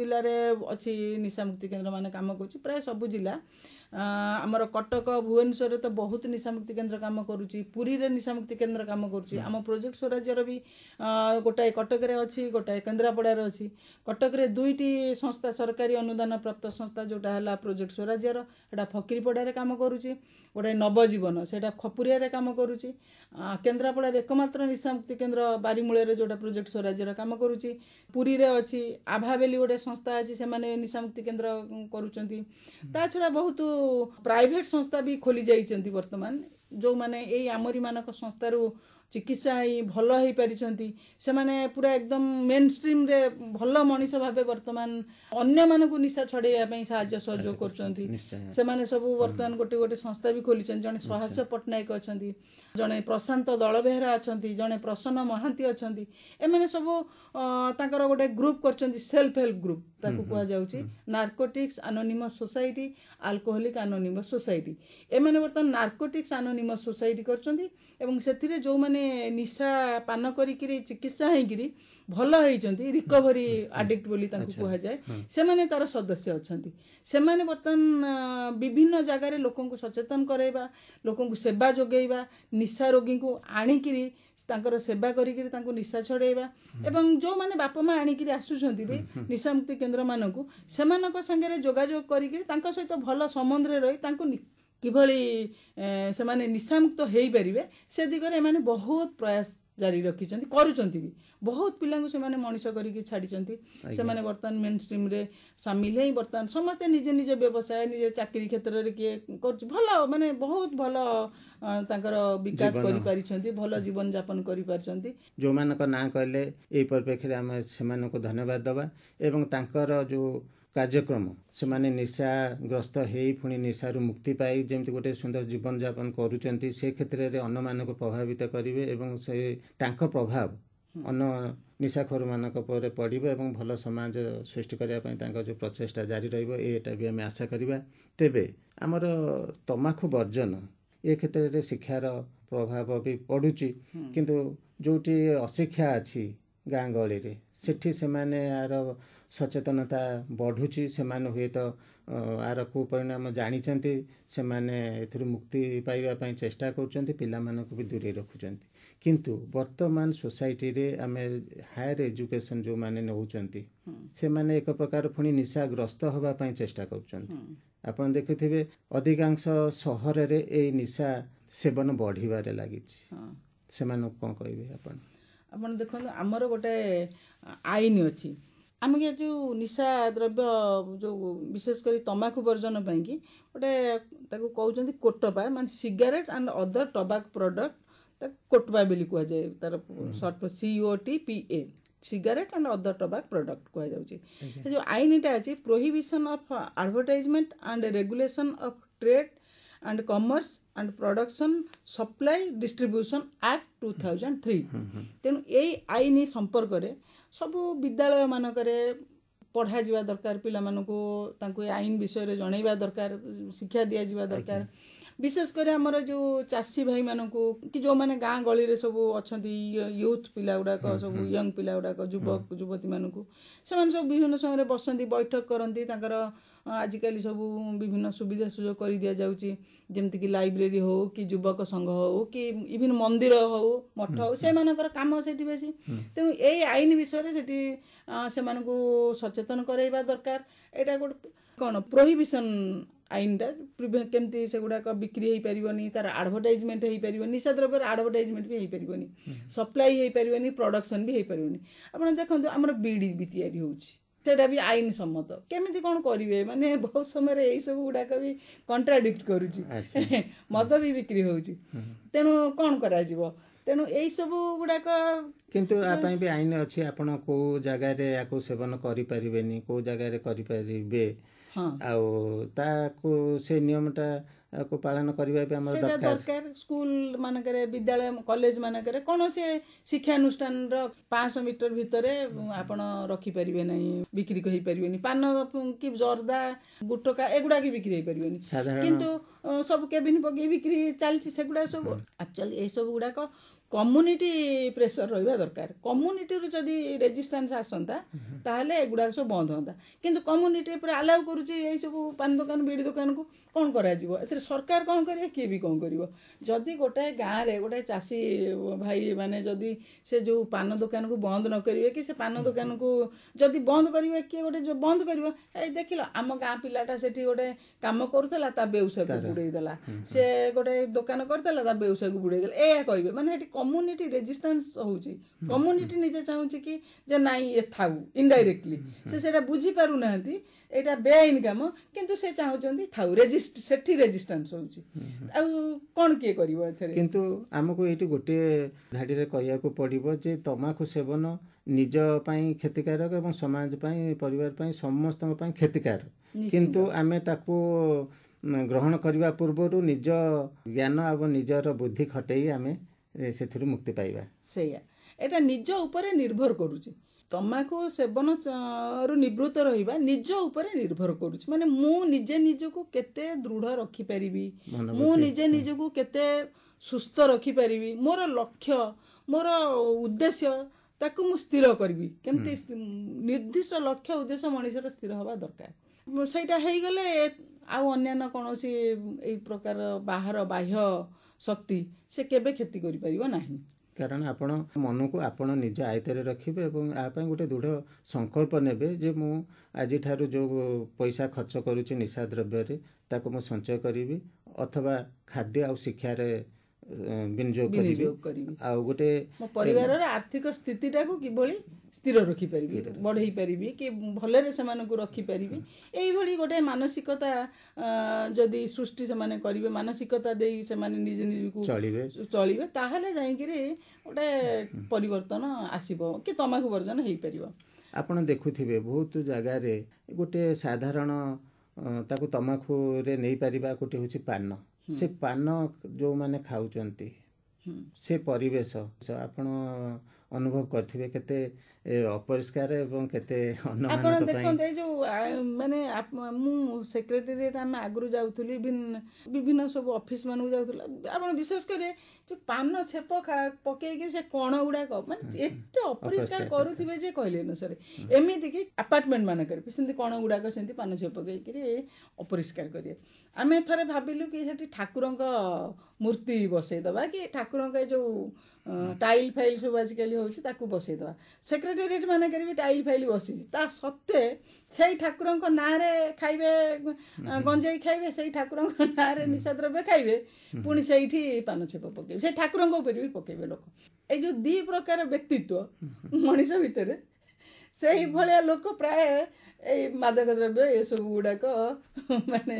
[SPEAKER 2] ଜିଲ୍ଲାରେ ଅଛି ନିଶାମୁକ୍ତି କେନ୍ଦ୍ରମାନେ କାମ କରୁଛି ପ୍ରାୟ ସବୁ ଜିଲ୍ଲା ଆମର କଟକ ଭୁବନେଶ୍ୱରରେ ତ ବହୁତ ନିଶାମୁକ୍ତି କେନ୍ଦ୍ର କାମ କରୁଛି ପୁରୀରେ ନିଶାମୁକ୍ତି କେନ୍ଦ୍ର କାମ କରୁଛି ଆମ ପ୍ରୋଜେକ୍ଟ ସ୍ୱରାଜ୍ୟର ବି ଗୋଟାଏ କଟକରେ ଅଛି ଗୋଟାଏ କେନ୍ଦ୍ରାପଡ଼ାରେ ଅଛି କଟକରେ ଦୁଇଟି ସଂସ୍ଥା ସରକାରୀ ଅନୁଦାନ ପ୍ରାପ୍ତ ସଂସ୍ଥା ଯେଉଁଟା ହେଲା ପ୍ରୋଜେକ୍ଟ ସ୍ୱରାଜ୍ୟର ସେଇଟା ଫକିରପଡ଼ାରେ କାମ କରୁଛି ଗୋଟାଏ ନବଜୀବନ ସେଇଟା ଖପୁରିଆରେ କାମ କରୁଛି କେନ୍ଦ୍ରାପଡ଼ାରେ ଏକମାତ୍ର ନିଶାମୁକ୍ତି କେନ୍ଦ୍ର ବାରିମୂଳରେ ଯେଉଁଟା ପ୍ରୋଜେକ୍ଟ ସ୍ୱରାଜ୍ୟର କାମ କରୁଛି ପୁରୀରେ ଅଛି ଆଭାବେଲି ଗୋଟେ ସଂସ୍ଥା ଅଛି ସେମାନେ ନିଶାମୁକ୍ତି କେନ୍ଦ୍ର କରୁଛନ୍ତି ତା ଛଡ଼ା ବହୁତ ପ୍ରାଇଭେଟ୍ ସଂସ୍ଥା ବି ଖୋଲି ଯାଇଛନ୍ତି ବର୍ତ୍ତମାନ ଯେଉଁମାନେ ଏଇ ଆମରି ମାନଙ୍କ ସଂସ୍ଥାରୁ चिकित्सा से है पारिस एकदम मेनस्ट्रिम भन मनिस भा वर्तमा अन्य म निशा छडैवा साय सहयोग गर्छन् समा सब बर्तमान गटे गए संस्था खोलिन्छ जन सहस पट्टनायक अहिले प्रशांत दल दलबेहेरा अहिले जन प्रसन्न महाति अहिले एउटा सबै तर गएर ग्रुप गरिहेल् ग्रुप तुवा narcotic anonymous society alcoholic anonymous society ए नर्कोटिक आनोनिमस जो गर्छौँ ନିଶା ପାନ କରିକିରି ଚିକିତ୍ସା ହେଇକିରି ଭଲ ହେଇଛନ୍ତି ରିକଭରି ଆଡିକ୍ଟ ବୋଲି ତାଙ୍କୁ କୁହାଯାଏ ସେମାନେ ତାର ସଦସ୍ୟ ଅଛନ୍ତି ସେମାନେ ବର୍ତ୍ତମାନ ବିଭିନ୍ନ ଜାଗାରେ ଲୋକଙ୍କୁ ସଚେତନ କରାଇବା ଲୋକଙ୍କୁ ସେବା ଯୋଗାଇବା ନିଶା ରୋଗୀଙ୍କୁ ଆଣିକିରି ତାଙ୍କର ସେବା କରିକିରି ତାଙ୍କୁ ନିଶା ଛଡ଼ାଇବା ଏବଂ ଯେଉଁମାନେ ବାପା ମା ଆଣିକିରି ଆସୁଛନ୍ତି ବି ନିଶାମୁକ୍ତି କେନ୍ଦ୍ରମାନଙ୍କୁ ସେମାନଙ୍କ ସାଙ୍ଗରେ ଯୋଗାଯୋଗ କରିକିରି ତାଙ୍କ ସହିତ ଭଲ ସମ୍ବନ୍ଧରେ ରହି ତାଙ୍କୁ किभली निशामुक्त हो बहुत प्रयास जारी रिन् पहिला मनिस गरिक छाडिन्छ मेन स्ट्रिम सामेल है बर्तन समे निजे निजे व्यवसाय निज चाकि क्षेत्रले कि भयो महत भयो तर बिकस भन्न जीवन जापन गरिपरि
[SPEAKER 1] जो ना कहिले परिप्रेक्षी धन्यवाद जो କାର୍ଯ୍ୟକ୍ରମ ସେମାନେ ନିଶାଗ୍ରସ୍ତ ହେଇ ପୁଣି ନିଶାରୁ ମୁକ୍ତି ପାଇ ଯେମିତି ଗୋଟେ ସୁନ୍ଦର ଜୀବନଯାପନ କରୁଛନ୍ତି ସେ କ୍ଷେତ୍ରରେ ଅନ୍ୟମାନଙ୍କୁ ପ୍ରଭାବିତ କରିବେ ଏବଂ ସେ ତାଙ୍କ ପ୍ରଭାବ ଅନ୍ୟ ନିଶାଖୋରମାନଙ୍କ ଉପରେ ପଡ଼ିବ ଏବଂ ଭଲ ସମାଜ ସୃଷ୍ଟି କରିବା ପାଇଁ ତାଙ୍କ ଯେଉଁ ପ୍ରଚେଷ୍ଟା ଜାରି ରହିବ ଏଇଟା ବି ଆମେ ଆଶା କରିବା ତେବେ ଆମର ତମାଖୁ ବର୍ଜନ ଏ କ୍ଷେତ୍ରରେ ଶିକ୍ଷାର ପ୍ରଭାବ ବି ପଡ଼ୁଛି କିନ୍ତୁ ଯେଉଁଠି ଅଶିକ୍ଷା ଅଛି ଗାଁ ଗହଳିରେ ସେଠି ସେମାନେ ଏହାର ସଚେତନତା ବଢ଼ୁଛି ସେମାନେ ହୁଏତ ଆର କୁପରିଣାମ ଜାଣିଛନ୍ତି ସେମାନେ ଏଥିରୁ ମୁକ୍ତି ପାଇବା ପାଇଁ ଚେଷ୍ଟା କରୁଛନ୍ତି ପିଲାମାନଙ୍କୁ ବି ଦୂରେଇ ରଖୁଛନ୍ତି କିନ୍ତୁ ବର୍ତ୍ତମାନ ସୋସାଇଟିରେ ଆମେ ହାୟର ଏଜୁକେସନ୍ ଯେଉଁମାନେ ନେଉଛନ୍ତି ସେମାନେ ଏକ ପ୍ରକାର ପୁଣି ନିଶାଗ୍ରସ୍ତ ହେବା ପାଇଁ ଚେଷ୍ଟା କରୁଛନ୍ତି ଆପଣ ଦେଖୁଥିବେ ଅଧିକାଂଶ ସହରରେ ଏଇ ନିଶା ସେବନ ବଢ଼ିବାରେ ଲାଗିଛି ସେମାନଙ୍କୁ କ'ଣ କହିବେ ଆପଣ
[SPEAKER 2] ଆପଣ ଦେଖନ୍ତୁ ଆମର ଗୋଟେ ଆଇନ ଅଛି ଆମେ ଯେଉଁ ନିଶା ଦ୍ରବ୍ୟ ଯେଉଁ ବିଶେଷ କରି ତମ୍ବାଖୁ ବର୍ଜନ ପାଇଁକି ଗୋଟେ ତାକୁ କହୁଛନ୍ତି କୋଟପା ମାନେ cigarette and other tobacco product ତାକୁ କୋଟପା ବୋଲି କୁହାଯାଏ ତାର short C O T P A cigarette and other tobacco product କୁହାଯାଉଛି ସେ ଯେଉଁ ଆଇନଟା ଅଛି prohibition of advertisement and regulation of trade and commerce and production supply distribution act two thousand three ତେଣୁ ଏଇ ଆଇନ ସମ୍ପର୍କରେ ସବୁ ବିଦ୍ୟାଳୟମାନଙ୍କରେ ପଢ଼ାଯିବା ଦରକାର ପିଲାମାନଙ୍କୁ ତାଙ୍କୁ ଏ ଆଇନ ବିଷୟରେ ଜଣାଇବା ଦରକାର ଶିକ୍ଷା ଦିଆଯିବା ଦରକାର ବିଶେଷ କରି ଆମର ଯେଉଁ ଚାଷୀ ଭାଇମାନଙ୍କୁ କି ଯେଉଁମାନେ ଗାଁ ଗହଳିରେ ସବୁ ଅଛନ୍ତି ୟୁଥ୍ ପିଲାଗୁଡ଼ାକ ସବୁ ୟଙ୍ଗ ପିଲାଗୁଡ଼ାକ ଯୁବକ ଯୁବତୀମାନଙ୍କୁ ସେମାନେ ସବୁ ବିଭିନ୍ନ ସମୟରେ ବସନ୍ତି ବୈଠକ କରନ୍ତି ତାଙ୍କର ଆଜିକାଲି ସବୁ ବିଭିନ୍ନ ସୁବିଧା ସୁଯୋଗ କରିଦିଆଯାଉଛି ଯେମିତିକି ଲାଇବ୍ରେରୀ ହେଉ କି ଯୁବକ ସଂଘ ହେଉ କି ଇଭିନ୍ ମନ୍ଦିର ହେଉ ମଠ ହେଉ ସେମାନଙ୍କର କାମ ସେଠି ବେଶୀ ତେଣୁ ଏଇ ଆଇନ ବିଷୟରେ ସେଠି ସେମାନଙ୍କୁ ସଚେତନ କରାଇବା ଦରକାର ଏଇଟା ଗୋଟେ କ'ଣ ପ୍ରୋହିବିସନ୍ ଆଇନଟା କେମିତି ସେଗୁଡ଼ାକ ବିକ୍ରି ହେଇପାରିବନି ତାର ଆଡ଼ଭର୍ଟାଇଜମେଣ୍ଟ ହେଇପାରିବନି ନିଶା ଦ୍ରବ୍ୟର ଆଡ଼ଭର୍ଟାଇଜମେଣ୍ଟ ବି ହେଇପାରିବନି ସପ୍ଲାଇ ହେଇପାରିବନି ପ୍ରଡକ୍ସନ୍ ବି ହେଇପାରିବନି ଆପଣ ଦେଖନ୍ତୁ ଆମର ବିଡ଼ି ବି ତିଆରି ହେଉଛି ସେଇଟା ବି ଆଇନ ସମ୍ମତ କେମିତି କ'ଣ କରିବେ ମାନେ ବହୁତ ସମୟରେ ଏଇସବୁ ଗୁଡ଼ାକ ବି କଣ୍ଟ୍ରାଡିକ୍ଟ କରୁଛି ମଦ ବି ବିକ୍ରି ହେଉଛି ତେଣୁ କ'ଣ କରାଯିବ ତେଣୁ ଏଇସବୁ ଗୁଡ଼ାକ
[SPEAKER 1] କିନ୍ତୁ ଆ ପାଇଁ ବି ଆଇନ ଅଛି ଆପଣ କେଉଁ ଜାଗାରେ ୟାକୁ ସେବନ କରିପାରିବେନି କେଉଁ ଜାଗାରେ କରିପାରିବେ ଆଉ ତାକୁ ସେ ନିୟମଟା ପାଳନ କରିବା ପାଇଁ ଆମର ଦରକାର
[SPEAKER 2] ସ୍କୁଲ ମାନଙ୍କରେ ବିଦ୍ୟାଳୟ କଲେଜ ମାନଙ୍କରେ କୌଣସି ଶିକ୍ଷାନୁଷ୍ଠାନର ପାଞ୍ଚଶହ ମିଟର ଭିତରେ ଆପଣ ରଖିପାରିବେ ନାହିଁ ବିକ୍ରି ହେଇପାରିବେନି ପାନ କି ଜର୍ଦା ଗୁଟକା ଏଗୁଡ଼ାକ ବିକ୍ରି ହେଇପାରିବେନି କିନ୍ତୁ ସବୁ କେବିନ ପକେଇ ବିକ୍ରି ଚାଲିଛି ସେଗୁଡ଼ା ସବୁ ଆକ୍ଚୁଆଲି ଏସବୁ ଗୁଡ଼ାକ କମ୍ୟୁନିଟି ପ୍ରେସର ରହିବା ଦରକାର କମ୍ୟୁନିଟିରୁ ଯଦି ରେଜିଷ୍ଟାନ୍ସ ଆସନ୍ତା ତାହେଲେ ଏଗୁଡ଼ାକ ସବୁ ବନ୍ଦ ହୁଅନ୍ତା କିନ୍ତୁ କମ୍ୟୁନିଟି ପୁରା ଆଲାଉ କରୁଛି ଏଇସବୁ ପାନ ଦୋକାନ ବିଡ଼ି ଦୋକାନକୁ କ'ଣ କରାଯିବ ଏଥିରେ ସରକାର କ'ଣ କରିବେ କିଏ ବି କ'ଣ କରିବ ଯଦି ଗୋଟାଏ ଗାଁରେ ଗୋଟାଏ ଚାଷୀ ଭାଇମାନେ ଯଦି ସେ ଯେଉଁ ପାନ ଦୋକାନକୁ ବନ୍ଦ ନ କରିବେ କି ସେ ପାନ ଦୋକାନକୁ ଯଦି ବନ୍ଦ କରିବେ କିଏ ଗୋଟେ ବନ୍ଦ କରିବ ଏଇ ଦେଖିଲ ଆମ ଗାଁ ପିଲାଟା ସେଠି ଗୋଟେ କାମ କରୁଥିଲା ତା ବ୍ୟବସାୟକୁ ବୁଡ଼େଇ ଦେଲା ସେ ଗୋଟେ ଦୋକାନ କରିଦେଲା ତା ବ୍ୟବସାୟକୁ ବୁଡ଼େଇ ଦେଲା ଏଇଆ କହିବେ ମାନେ ସେଠି କମ୍ୟୁନିଟି ରେଜିଷ୍ଟାନ୍ସ ହେଉଛି କମ୍ୟୁନିଟି ନିଜେ ଚାହୁଁଛି କି ଯେ ନାଇଁ ଏ ଥାଉ ଇନଡାଇରେକ୍ଟଲି ସେ ସେଇଟା ବୁଝିପାରୁନାହାନ୍ତି ଏଇଟା ବେଆଇନ କାମ କିନ୍ତୁ ସେ ଚାହୁଁଛନ୍ତି ଥାଉ ସେଠି ରେଜିଷ୍ଟାନ୍ସ ହେଉଛି ଆଉ କ'ଣ କିଏ କରିବ ଏଥିରେ କିନ୍ତୁ
[SPEAKER 1] ଆମକୁ ଏଇଠି ଗୋଟିଏ ଧାଡ଼ିରେ କହିବାକୁ ପଡ଼ିବ ଯେ ତମାଖୁ ସେବନ ନିଜ ପାଇଁ କ୍ଷତିକାରକ ଏବଂ ସମାଜ ପାଇଁ ପରିବାର ପାଇଁ ସମସ୍ତଙ୍କ ପାଇଁ କ୍ଷତିକାରକ କିନ୍ତୁ ଆମେ ତାକୁ ଗ୍ରହଣ କରିବା ପୂର୍ବରୁ ନିଜ ଜ୍ଞାନ ଏବଂ ନିଜର ବୁଦ୍ଧି ଖଟେଇ ଆମେ ସେଥିରୁ ମୁକ୍ତି ପାଇବା
[SPEAKER 2] ସେଇଆ ଏଇଟା ନିଜ ଉପରେ ନିର୍ଭର କରୁଛି ତମାଖୁ ସେବନରୁ ନିବୃତ ରହିବା ନିଜ ଉପରେ ନିର୍ଭର କରୁଛି ମାନେ ମୁଁ ନିଜେ ନିଜକୁ କେତେ ଦୃଢ଼ ରଖିପାରିବି ମୁଁ ନିଜେ ନିଜକୁ କେତେ ସୁସ୍ଥ ରଖିପାରିବି ମୋର ଲକ୍ଷ୍ୟ ମୋର ଉଦ୍ଦେଶ୍ୟ ତାକୁ ମୁଁ ସ୍ଥିର କରିବି କେମିତି ନିର୍ଦ୍ଦିଷ୍ଟ ଲକ୍ଷ୍ୟ ଉଦ୍ଦେଶ୍ୟ ମଣିଷର ସ୍ଥିର ହେବା ଦରକାର ସେଇଟା ହେଇଗଲେ ଆଉ ଅନ୍ୟାନ୍ୟ କୌଣସି ଏଇ ପ୍ରକାର ବାହାର ବାହ୍ୟ ଶକ୍ତି ସେ କେବେ କ୍ଷତି କରିପାରିବ ନାହିଁ
[SPEAKER 1] କାରଣ ଆପଣ ମନକୁ ଆପଣ ନିଜ ଆୟତ୍ତରେ ରଖିବେ ଏବଂ ଏହା ପାଇଁ ଗୋଟେ ଦୃଢ଼ ସଂକଳ୍ପ ନେବେ ଯେ ମୁଁ ଆଜିଠାରୁ ଯେଉଁ ପଇସା ଖର୍ଚ୍ଚ କରୁଛି ନିଶା ଦ୍ରବ୍ୟରେ ତାକୁ ମୁଁ ସଞ୍ଚୟ କରିବି ଅଥବା ଖାଦ୍ୟ ଆଉ ଶିକ୍ଷାରେ ବିନିଯୋଗ କରିବି ଆଉ ଗୋଟେ ମୋ ପରିବାରର
[SPEAKER 2] ଆର୍ଥିକ ସ୍ଥିତିଟାକୁ କିଭଳି ସ୍ଥିର ରଖିପାରିବି ବଢ଼େଇ ପାରିବି କି ଭଲରେ ସେମାନଙ୍କୁ ରଖିପାରିବି ଏଇଭଳି ଗୋଟେ ମାନସିକତା ଯଦି ସୃଷ୍ଟି ସେମାନେ କରିବେ ମାନସିକତା ଦେଇ ସେମାନେ ନିଜେ ନିଜକୁ ଚଳିବେ ଚଳିବେ ତାହେଲେ ଯାଇକିରି ଗୋଟେ ପରିବର୍ତ୍ତନ ଆସିବ କି ତମାଖୁ ବର୍ଜନ ହେଇପାରିବ
[SPEAKER 1] ଆପଣ ଦେଖୁଥିବେ ବହୁତ ଜାଗାରେ ଗୋଟେ ସାଧାରଣ ତାକୁ ତମାଖୁରେ ନେଇପାରିବା ଗୋଟେ ହେଉଛି ପାନ ସେ ପାନ ଯେଉଁମାନେ ଖାଉଛନ୍ତି ସେ ପରିବେଶ ଆପଣ ଅନୁଭବ କରିଥିବେ କେତେ ଅପରିଷ୍କାର ଏବଂ କେତେ ଆପଣ ଦେଖନ୍ତୁ
[SPEAKER 2] ଯେଉଁ ମାନେ ମୁଁ ସେକ୍ରେଟେରିଏଟ୍ ଆମେ ଆଗରୁ ଯାଉଥିଲୁ ବିଭିନ୍ନ ସବୁ ଅଫିସ୍ ମାନଙ୍କୁ ଯାଉଥିଲୁ ଆପଣ ବିଶେଷ କରି ଯେଉଁ ପାନ ଛେପ ପକେଇକି ସେ କଣ ଗୁଡାକ ମାନେ ଏତେ ଅପରିଷ୍କାର କରୁଥିବେ ଯେ କହିଲେ ନା ସାର୍ ଏମିତିକି ଆପାର୍ଟମେଣ୍ଟ ମାନଙ୍କରେ ବି ସେମିତି କଣ ଗୁଡାକ ସେମିତି ପାନ ଛେପ ପକେଇକିରି ଅପରିଷ୍କାର କରିବେ ଆମେ ଥରେ ଭାବିଲୁ କି ସେଠି ଠାକୁରଙ୍କ ମୂର୍ତ୍ତି ବସେଇଦେବା କି ଠାକୁରଙ୍କ ଏ ଯେଉଁ ଟାଇଲ୍ ଫାଇଲ୍ ସବୁ ଆଜିକାଲି ହେଉଛି ତାକୁ ବସେଇଦେବା ସେକ୍ରେଟେରିଏଟ୍ ମାନଙ୍କରେ ବି ଟାଇଲ୍ ଫାଇଲ୍ ବସିଛି ତା ସତ୍ତ୍ୱେ ସେଇ ଠାକୁରଙ୍କ ନାଁରେ ଖାଇବେ ଗଞ୍ଜେଇ ଖାଇବେ ସେଇ ଠାକୁରଙ୍କ ନାଁରେ ନିଶାଦ୍ରବ୍ୟ ଖାଇବେ ପୁଣି ସେଇଠି ପାନ ଛେପ ପକେଇବେ ସେ ଠାକୁରଙ୍କ ଉପରେ ବି ପକେଇବେ ଲୋକ ଏଇ ଯେଉଁ ଦୁଇ ପ୍ରକାର ବ୍ୟକ୍ତିତ୍ୱ ମଣିଷ ଭିତରେ ସେଇଭଳିଆ ଲୋକ ପ୍ରାୟ ଏଇ ମାଦକ ଦ୍ରବ୍ୟ ଏସବୁ ଗୁଡ଼ାକ ମାନେ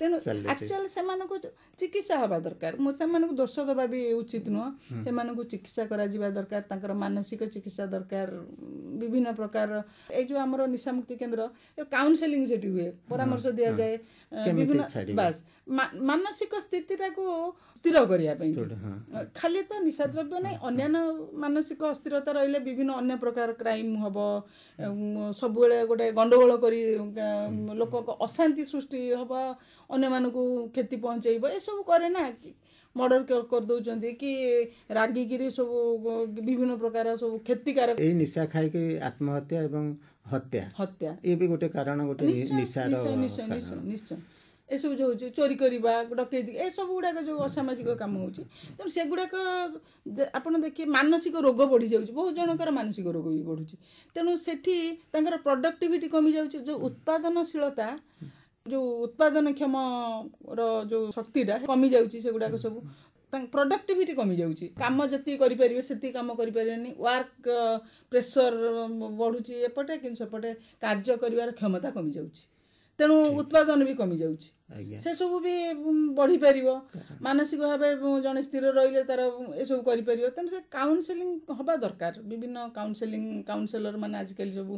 [SPEAKER 2] ତେଣୁ ଆକ୍ଚୁଆଲି ସେମାନଙ୍କୁ ଚିକିତ୍ସା ହେବା ଦରକାର ମୁଁ ସେମାନଙ୍କୁ ଦୋଷ ଦେବା ବି ଉଚିତ ନୁହଁ ସେମାନଙ୍କୁ ଚିକିତ୍ସା କରାଯିବା ଦରକାର ତାଙ୍କର ମାନସିକ ଚିକିତ୍ସା ଦରକାର ବିଭିନ୍ନ ପ୍ରକାର ଏଇ ଯେଉଁ ଆମର ନିଶାମୁକ୍ତି କେନ୍ଦ୍ର କାଉନସେଲିଂ ସେଠି ହୁଏ ପରାମର୍ଶ ଦିଆଯାଏ ମାନସିକ ସ୍ଥିତିଟାକୁ ସ୍ଥିର କରିବା ପାଇଁ ଖାଲି ତ ନିଶା ଦ୍ରବ୍ୟ ନାହିଁ ଅନ୍ୟାନ୍ୟ ମାନସିକ ଅସ୍ଥିରତା ରହିଲେ ବିଭିନ୍ନ ଅନ୍ୟ ପ୍ରକାର କ୍ରାଇମ୍ ହବ ସବୁବେଳେ ଗୋଟେ ଗଣ୍ଡଗୋଳ କରି ଲୋକଙ୍କ ଅଶାନ୍ତି ସୃଷ୍ଟି ହବ ଅନ୍ୟମାନଙ୍କୁ କ୍ଷତି ପହଞ୍ଚାଇବ ଏସବୁ କରେ ନା ମର୍ଡର କରିଦେଉଛନ୍ତି କି ରାଗିକିରି ସବୁ ବିଭିନ୍ନ ପ୍ରକାର ସବୁ କ୍ଷତିକାରକ
[SPEAKER 1] ଏଇ ନିଶା ଖାଇକି ଆତ୍ମହତ୍ୟା ଏବଂ ହତ୍ୟା ହତ୍ୟା ଏ ବି ଗୋଟେ କାରଣ ଗୋଟେ ନିଶ୍ଚୟ
[SPEAKER 2] ନିଶ୍ଚୟ ଏସବୁ ଯେଉଁ ହେଉଛି ଚୋରି କରିବା ଡକେଇ ଏସବୁ ଗୁଡ଼ାକ ଯେଉଁ ଅସାମାଜିକ କାମ ହେଉଛି ତେଣୁ ସେଗୁଡ଼ାକ ଆପଣ ଦେଖିବେ ମାନସିକ ରୋଗ ବଢ଼ିଯାଉଛି ବହୁତ ଜଣଙ୍କର ମାନସିକ ରୋଗ ବି ବଢ଼ୁଛି ତେଣୁ ସେଠି ତାଙ୍କର ପ୍ରଡକ୍ଟିଭିଟି କମିଯାଉଛି ଯେଉଁ ଉତ୍ପାଦନଶୀଳତା ଯେଉଁ ଉତ୍ପାଦନକ୍ଷମର ଯେଉଁ ଶକ୍ତିଟା କମିଯାଉଛି ସେଗୁଡ଼ାକ ସବୁ ତାଙ୍କ ପ୍ରଡକ୍ଟିଭିଟି କମିଯାଉଛି କାମ ଯେତିକି କରିପାରିବେ ସେତିକି କାମ କରିପାରିବେନି ୱାର୍କ ପ୍ରେସର ବଢ଼ୁଛି ଏପଟେ କିନ୍ତୁ ସେପଟେ କାର୍ଯ୍ୟ କରିବାର କ୍ଷମତା କମିଯାଉଛି ତେଣୁ ଉତ୍ପାଦନ ବି କମିଯାଉଛି ସେସବୁ ବି ବଢ଼ିପାରିବ ମାନସିକ ଭାବେ ଜଣେ ସ୍ଥିର ରହିଲେ ତାର ଏସବୁ କରିପାରିବ ତେଣୁ ସେ କାଉନସେଲିଂ ହେବା ଦରକାର ବିଭିନ୍ନ କାଉନସେଲିଂ କାଉନସେଲର ମାନେ ଆଜିକାଲି ସବୁ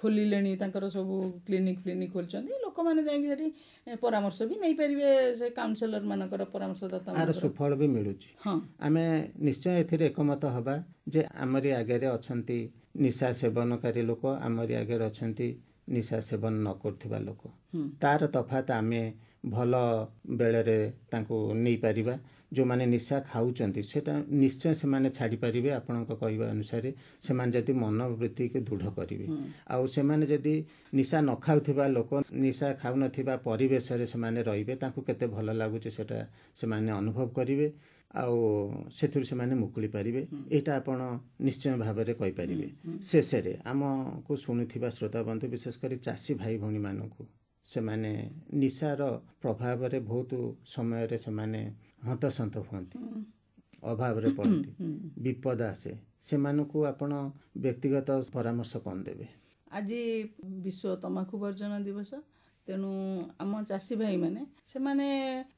[SPEAKER 2] ଖୋଲିଲେଣି ତାଙ୍କର ସବୁ କ୍ଲିନିକ୍ ଫ୍ଲିନିକ୍ ଖୋଲିଛନ୍ତି ଲୋକମାନେ ଯାଇକି ସେଠି ପରାମର୍ଶ ବି ନେଇପାରିବେ ସେ କାଉନସେଲର ମାନଙ୍କର ପରାମର୍ଶଦାତା
[SPEAKER 1] ସୁଫଳ ବି ମିଳୁଛି ହଁ ଆମେ ନିଶ୍ଚୟ ଏଥିରେ ଏକମତ ହେବା ଯେ ଆମରି ଆଗରେ ଅଛନ୍ତି ନିଶା ସେବନକାରୀ ଲୋକ ଆମରି ଆଗରେ ଅଛନ୍ତି ନିଶା ସେବନ ନ କରୁଥିବା ଲୋକ ତାର ତଫାତ ଆମେ ଭଲ ବେଳରେ ତାଙ୍କୁ ନେଇପାରିବା ଯେଉଁମାନେ ନିଶା ଖାଉଛନ୍ତି ସେଟା ନିଶ୍ଚୟ ସେମାନେ ଛାଡ଼ିପାରିବେ ଆପଣଙ୍କ କହିବା ଅନୁସାରେ ସେମାନେ ଯଦି ମନବୃତ୍ତିକୁ ଦୃଢ଼ କରିବେ ଆଉ ସେମାନେ ଯଦି ନିଶା ନ ଖାଉଥିବା ଲୋକ ନିଶା ଖାଉନଥିବା ପରିବେଶରେ ସେମାନେ ରହିବେ ତାଙ୍କୁ କେତେ ଭଲ ଲାଗୁଛି ସେଟା ସେମାନେ ଅନୁଭବ କରିବେ ଆଉ ସେଥିରୁ ସେମାନେ ମୁକୁଳି ପାରିବେ ଏଇଟା ଆପଣ ନିଶ୍ଚୟ ଭାବରେ କହିପାରିବେ ଶେଷରେ ଆମକୁ ଶୁଣୁଥିବା ଶ୍ରୋତାବନ୍ଧୁ ବିଶେଷ କରି ଚାଷୀ ଭାଇ ଭଉଣୀମାନଙ୍କୁ ସେମାନେ ନିଶାର ପ୍ରଭାବରେ ବହୁତ ସମୟରେ ସେମାନେ ହନ୍ତସନ୍ତ ହୁଅନ୍ତି ଅଭାବରେ ପଡ଼ନ୍ତି ବିପଦ ଆସେ ସେମାନଙ୍କୁ ଆପଣ ବ୍ୟକ୍ତିଗତ ପରାମର୍ଶ କ'ଣ ଦେବେ
[SPEAKER 2] ଆଜି ବିଶ୍ୱ ତମାଖୁ ବର୍ଜନ ଦିବସ ତେଣୁ ଆମ ଚାଷୀ ଭାଇମାନେ ସେମାନେ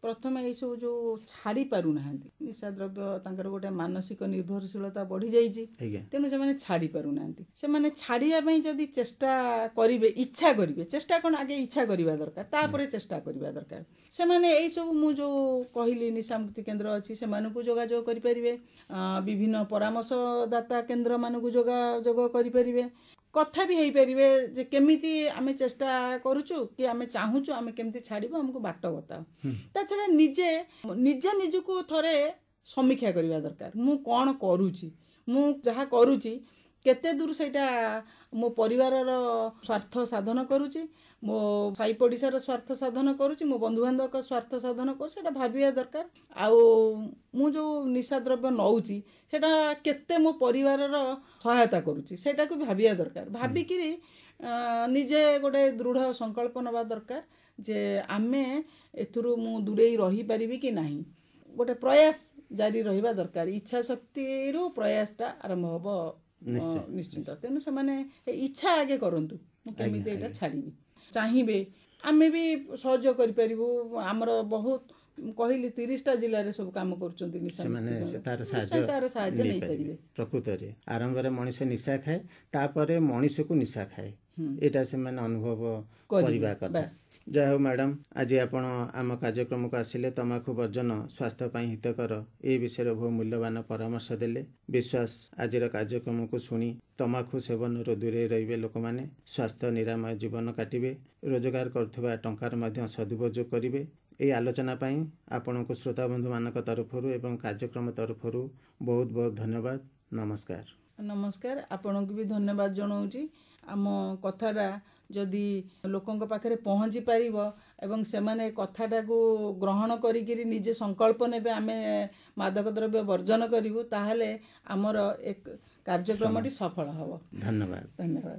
[SPEAKER 2] ପ୍ରଥମେ ଏଇସବୁ ଯେଉଁ ଛାଡ଼ି ପାରୁନାହାନ୍ତି ଦ୍ରବ୍ୟ ତାଙ୍କର ଗୋଟେ ମାନସିକ ନିର୍ଭରଶୀଳତା ବଢ଼ିଯାଇଛି ତେଣୁ ସେମାନେ ଛାଡ଼ି ପାରୁନାହାନ୍ତି ସେମାନେ ଛାଡ଼ିବା ପାଇଁ ଯଦି ଚେଷ୍ଟା କରିବେ ଇଚ୍ଛା କରିବେ ଚେଷ୍ଟା କ'ଣ ଆଗେ ଇଚ୍ଛା କରିବା ଦରକାର ତାପରେ ଚେଷ୍ଟା କରିବା ଦରକାର ସେମାନେ ଏଇସବୁ ମୁଁ ଯେଉଁ କହିଲି ନିଶା ମୁକ୍ତି କେନ୍ଦ୍ର ଅଛି ସେମାନଙ୍କୁ ଯୋଗାଯୋଗ କରିପାରିବେ ବିଭିନ୍ନ ପରାମର୍ଶଦାତା କେନ୍ଦ୍ରମାନଙ୍କୁ ଯୋଗାଯୋଗ କରିପାରିବେ କଥା ବି ହେଇପାରିବେ ଯେ କେମିତି ଆମେ ଚେଷ୍ଟା କରୁଛୁ କି ଆମେ ଚାହୁଁଛୁ ଆମେ କେମିତି ଛାଡ଼ିବୁ ଆମକୁ ବାଟ ବତାଅ ତା ଛଡ଼ା ନିଜେ ନିଜେ ନିଜକୁ ଥରେ ସମୀକ୍ଷା କରିବା ଦରକାର ମୁଁ କ'ଣ କରୁଛି ମୁଁ ଯାହା କରୁଛି କେତେ ଦୂର ସେଇଟା ମୋ ପରିବାରର ସ୍ୱାର୍ଥ ସାଧନ କରୁଛି ମୋ ସାଇ ପଡ଼ିଶାର ସ୍ୱାର୍ଥ ସାଧନ କରୁଛି ମୋ ବନ୍ଧୁବାନ୍ଧବଙ୍କ ସ୍ୱାର୍ଥ ସାଧନ କରୁଛି ସେଇଟା ଭାବିବା ଦରକାର ଆଉ ମୁଁ ଯେଉଁ ନିଶାଦ୍ରବ୍ୟ ନେଉଛି ସେଇଟା କେତେ ମୋ ପରିବାରର ସହାୟତା କରୁଛି ସେଇଟାକୁ ଭାବିବା ଦରକାର ଭାବିକିରି ନିଜେ ଗୋଟେ ଦୃଢ଼ ସଂକଳ୍ପ ନେବା ଦରକାର ଯେ ଆମେ ଏଥିରୁ ମୁଁ ଦୂରେଇ ରହିପାରିବି କି ନାହିଁ ଗୋଟେ ପ୍ରୟାସ ଜାରି ରହିବା ଦରକାର ଇଚ୍ଛା ଶକ୍ତିରୁ ପ୍ରୟାସଟା ଆରମ୍ଭ ହେବ ନିଶ୍ଚିନ୍ତ ତେଣୁ ସେମାନେ ଇଚ୍ଛା ଆଗେ କରନ୍ତୁ ମୁଁ କେମିତି ଏଇଟା ଛାଡ଼ିବି ଚାହିଁବେ ଆମେ ବି ସହଯୋଗ କରିପାରିବୁ ଆମର ବହୁତ କହିଲି ତିରିଶଟା ଜିଲ୍ଲାରେ ସବୁ କାମ କରୁଛନ୍ତି ସେମାନେ ତାର ସାହାଯ୍ୟ ତାର ସାହାଯ୍ୟ ନେଇପାରିବେ
[SPEAKER 1] ପ୍ରକୃତରେ ଆରମ୍ଭରେ ମଣିଷ ନିଶା ଖାଏ ତାପରେ ମଣିଷକୁ ନିଶା ଖାଏ ଏଇଟା ସେମାନେ ଅନୁଭବ କରିବା କଥା ଯାହା ହଉ ମ୍ୟାଡ଼ାମ ଆଜି ଆପଣ ଆମ କାର୍ଯ୍ୟକ୍ରମକୁ ଆସିଲେ ତମାଖୁ ବର୍ଜନ ସ୍ୱାସ୍ଥ୍ୟ ପାଇଁ ହିତକର ଏ ବିଷୟରେ ବହୁ ମୂଲ୍ୟବାନ ପରାମର୍ଶ ଦେଲେ ବିଶ୍ୱାସ ଆଜିର କାର୍ଯ୍ୟକ୍ରମକୁ ଶୁଣି ତମାଖୁ ସେବନରୁ ଦୂରେଇ ରହିବେ ଲୋକମାନେ ସ୍ୱାସ୍ଥ୍ୟ ନିରାମୟ ଜୀବନ କାଟିବେ ରୋଜଗାର କରୁଥିବା ଟଙ୍କାର ମଧ୍ୟ ସଦୁପଯୋଗ କରିବେ ଏହି ଆଲୋଚନା ପାଇଁ ଆପଣଙ୍କୁ ଶ୍ରୋତାବନ୍ଧୁମାନଙ୍କ ତରଫରୁ ଏବଂ କାର୍ଯ୍ୟକ୍ରମ ତରଫରୁ ବହୁତ ବହୁତ ଧନ୍ୟବାଦ ନମସ୍କାର
[SPEAKER 2] ନମସ୍କାର ଆପଣଙ୍କୁ ବି ଧନ୍ୟବାଦ ଜଣାଉଛି ଆମ କଥାଟା ଯଦି ଲୋକଙ୍କ ପାଖରେ ପହଞ୍ଚି ପାରିବ ଏବଂ ସେମାନେ କଥାଟାକୁ ଗ୍ରହଣ କରିକିରି ନିଜେ ସଂକଳ୍ପ ନେବେ ଆମେ ମାଦକ ଦ୍ରବ୍ୟ ବର୍ଜନ କରିବୁ ତାହେଲେ ଆମର ଏ କାର୍ଯ୍ୟକ୍ରମଟି ସଫଳ ହେବ
[SPEAKER 1] ଧନ୍ୟବାଦ ଧନ୍ୟବାଦ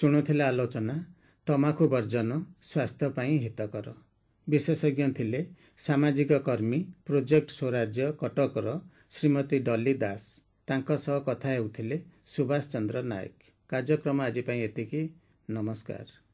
[SPEAKER 1] ଶୁଣୁଥିଲେ ଆଲୋଚନା ତମାଖୁ ବର୍ଜନ ସ୍ୱାସ୍ଥ୍ୟ ପାଇଁ ହିତକର ବିଶେଷଜ୍ଞ ଥିଲେ ସାମାଜିକ କର୍ମୀ ପ୍ରୋଜେକ୍ଟ ସ୍ୱରାଜ୍ୟ କଟକର ଶ୍ରୀମତୀ ଡଲି ଦାସ ତାଙ୍କ ସହ କଥା ହେଉଥିଲେ ସୁଭାଷ ଚନ୍ଦ୍ର ନାୟକ କାର୍ଯ୍ୟକ୍ରମ ଆଜି ପାଇଁ ଏତିକି ନମସ୍କାର